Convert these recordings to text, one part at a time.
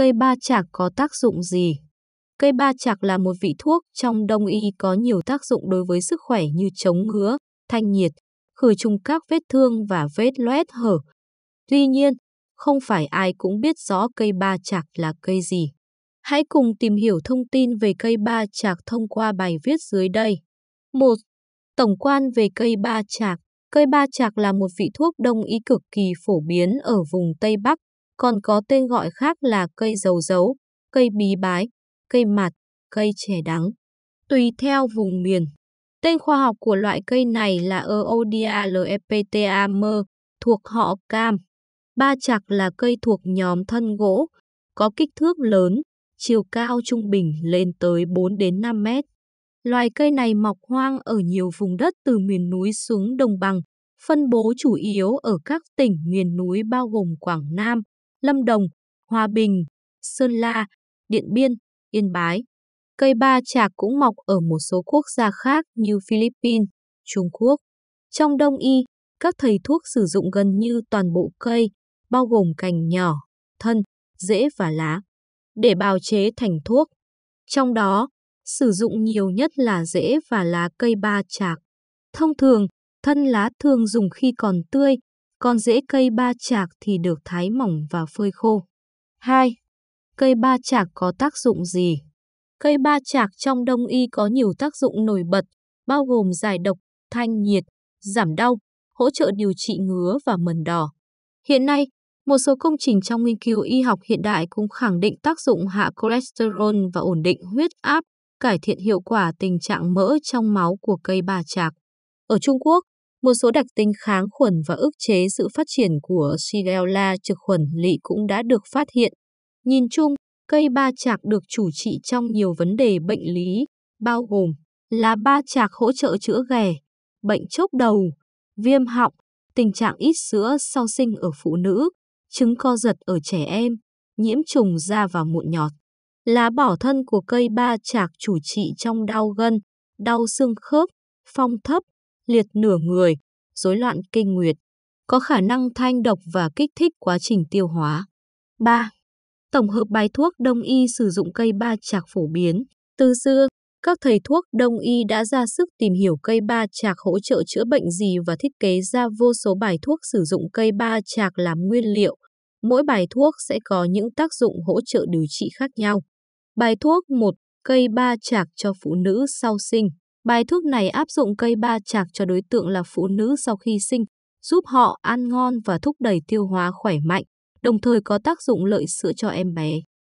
Cây ba chạc có tác dụng gì? Cây ba chạc là một vị thuốc trong đông y có nhiều tác dụng đối với sức khỏe như chống ngứa, thanh nhiệt, khử trùng các vết thương và vết loét hở. Tuy nhiên, không phải ai cũng biết rõ cây ba chạc là cây gì. Hãy cùng tìm hiểu thông tin về cây ba chạc thông qua bài viết dưới đây. 1. Tổng quan về cây ba chạc Cây ba chạc là một vị thuốc đông y cực kỳ phổ biến ở vùng Tây Bắc, còn có tên gọi khác là cây dầu dấu, cây bí bái, cây mạt, cây chè đắng. Tùy theo vùng miền, tên khoa học của loại cây này là Eodialepteam, thuộc họ cam. Ba chạc là cây thuộc nhóm thân gỗ, có kích thước lớn, chiều cao trung bình lên tới 4 đến 5 mét. Loài cây này mọc hoang ở nhiều vùng đất từ miền núi xuống đồng bằng, phân bố chủ yếu ở các tỉnh miền núi bao gồm Quảng Nam, Lâm Đồng, Hòa Bình, Sơn La, Điện Biên, Yên Bái. Cây ba chạc cũng mọc ở một số quốc gia khác như Philippines, Trung Quốc. Trong đông y, các thầy thuốc sử dụng gần như toàn bộ cây, bao gồm cành nhỏ, thân, rễ và lá, để bào chế thành thuốc. Trong đó, sử dụng nhiều nhất là rễ và lá cây ba chạc. Thông thường, thân lá thường dùng khi còn tươi, còn rễ cây ba chạc thì được thái mỏng và phơi khô. 2. Cây ba chạc có tác dụng gì? Cây ba chạc trong đông y có nhiều tác dụng nổi bật, bao gồm giải độc, thanh nhiệt, giảm đau, hỗ trợ điều trị ngứa và mẩn đỏ. Hiện nay, một số công trình trong nghiên cứu y học hiện đại cũng khẳng định tác dụng hạ cholesterol và ổn định huyết áp, cải thiện hiệu quả tình trạng mỡ trong máu của cây ba chạc. Ở Trung Quốc, một số đặc tính kháng khuẩn và ức chế sự phát triển của Shigella trực khuẩn lỵ cũng đã được phát hiện. Nhìn chung, cây ba chạc được chủ trị trong nhiều vấn đề bệnh lý, bao gồm là ba chạc hỗ trợ chữa ghẻ, bệnh chốc đầu, viêm họng, tình trạng ít sữa sau sinh ở phụ nữ, chứng co giật ở trẻ em, nhiễm trùng da và mụn nhọt. Lá bỏ thân của cây ba chạc chủ trị trong đau gân, đau xương khớp, phong thấp, liệt nửa người, rối loạn kinh nguyệt, có khả năng thanh độc và kích thích quá trình tiêu hóa. 3. Tổng hợp bài thuốc đông y sử dụng cây ba chạc phổ biến. Từ xưa, các thầy thuốc đông y đã ra sức tìm hiểu cây ba chạc hỗ trợ chữa bệnh gì và thiết kế ra vô số bài thuốc sử dụng cây ba chạc làm nguyên liệu. Mỗi bài thuốc sẽ có những tác dụng hỗ trợ điều trị khác nhau. Bài thuốc 1. Cây ba chạc cho phụ nữ sau sinh. Bài thuốc này áp dụng cây ba chạc cho đối tượng là phụ nữ sau khi sinh, giúp họ ăn ngon và thúc đẩy tiêu hóa khỏe mạnh, đồng thời có tác dụng lợi sữa cho em bé.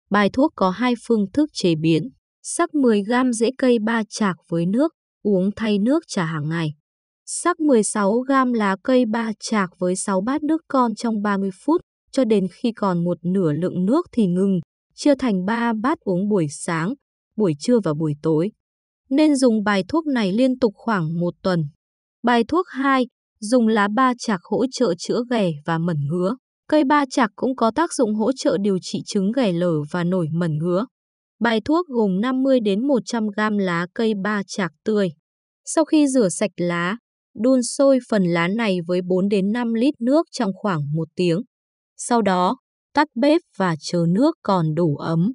Bài thuốc có hai phương thức chế biến, sắc 10g rễ cây ba chạc với nước, uống thay nước trà hàng ngày. Sắc 16g lá cây ba chạc với 6 bát nước con trong 30 phút, cho đến khi còn một nửa lượng nước thì ngừng, chia thành 3 bát uống buổi sáng, buổi trưa và buổi tối nên dùng bài thuốc này liên tục khoảng một tuần. Bài thuốc 2, dùng lá ba chạc hỗ trợ chữa ghẻ và mẩn ngứa. Cây ba chạc cũng có tác dụng hỗ trợ điều trị chứng ghẻ lở và nổi mẩn ngứa. Bài thuốc gồm 50 đến 100 g lá cây ba chạc tươi. Sau khi rửa sạch lá, đun sôi phần lá này với 4 đến 5 lít nước trong khoảng 1 tiếng. Sau đó, tắt bếp và chờ nước còn đủ ấm.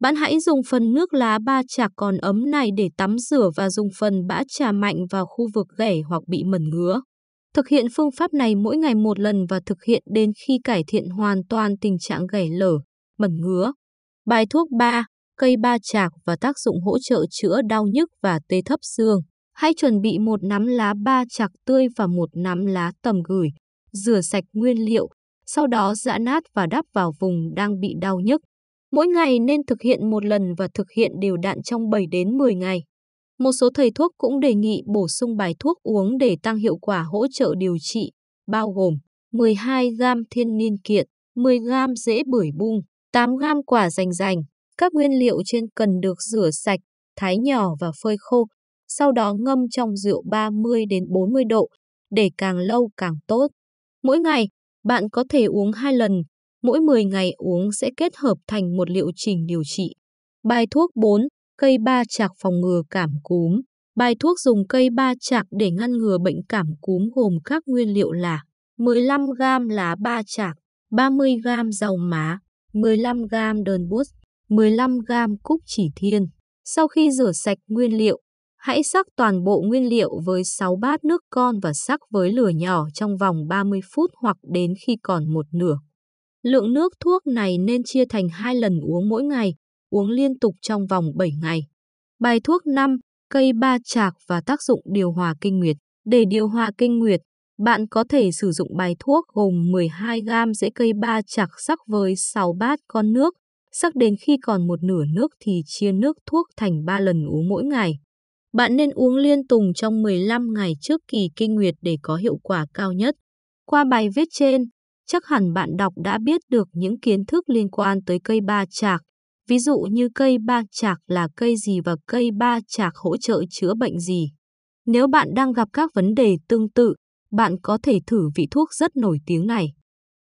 Bạn hãy dùng phần nước lá ba trà còn ấm này để tắm rửa và dùng phần bã trà mạnh vào khu vực gãy hoặc bị mẩn ngứa. Thực hiện phương pháp này mỗi ngày một lần và thực hiện đến khi cải thiện hoàn toàn tình trạng gãy lở, mẩn ngứa. Bài thuốc 3, cây ba chạc và tác dụng hỗ trợ chữa đau nhức và tê thấp xương. Hãy chuẩn bị một nắm lá ba chạc tươi và một nắm lá tầm gửi, rửa sạch nguyên liệu, sau đó giã nát và đắp vào vùng đang bị đau nhức. Mỗi ngày nên thực hiện một lần và thực hiện đều đặn trong 7 đến 10 ngày. Một số thầy thuốc cũng đề nghị bổ sung bài thuốc uống để tăng hiệu quả hỗ trợ điều trị, bao gồm 12 gam thiên niên kiện, 10 gam dễ bưởi bung, 8 gam quả rành rành. Các nguyên liệu trên cần được rửa sạch, thái nhỏ và phơi khô, sau đó ngâm trong rượu 30 đến 40 độ để càng lâu càng tốt. Mỗi ngày, bạn có thể uống 2 lần, mỗi 10 ngày uống sẽ kết hợp thành một liệu trình điều trị. Bài thuốc 4, cây ba chạc phòng ngừa cảm cúm. Bài thuốc dùng cây ba chạc để ngăn ngừa bệnh cảm cúm gồm các nguyên liệu là 15 g lá ba chạc, 30 g dầu má, 15 g đơn bút, 15 g cúc chỉ thiên. Sau khi rửa sạch nguyên liệu, hãy sắc toàn bộ nguyên liệu với 6 bát nước con và sắc với lửa nhỏ trong vòng 30 phút hoặc đến khi còn một nửa. Lượng nước thuốc này nên chia thành 2 lần uống mỗi ngày, uống liên tục trong vòng 7 ngày. Bài thuốc 5, cây ba chạc và tác dụng điều hòa kinh nguyệt. Để điều hòa kinh nguyệt, bạn có thể sử dụng bài thuốc gồm 12 gam rễ cây ba chạc sắc với 6 bát con nước, sắc đến khi còn một nửa nước thì chia nước thuốc thành 3 lần uống mỗi ngày. Bạn nên uống liên tục trong 15 ngày trước kỳ kinh nguyệt để có hiệu quả cao nhất. Qua bài viết trên, chắc hẳn bạn đọc đã biết được những kiến thức liên quan tới cây ba chạc. Ví dụ như cây ba chạc là cây gì và cây ba chạc hỗ trợ chữa bệnh gì. Nếu bạn đang gặp các vấn đề tương tự, bạn có thể thử vị thuốc rất nổi tiếng này.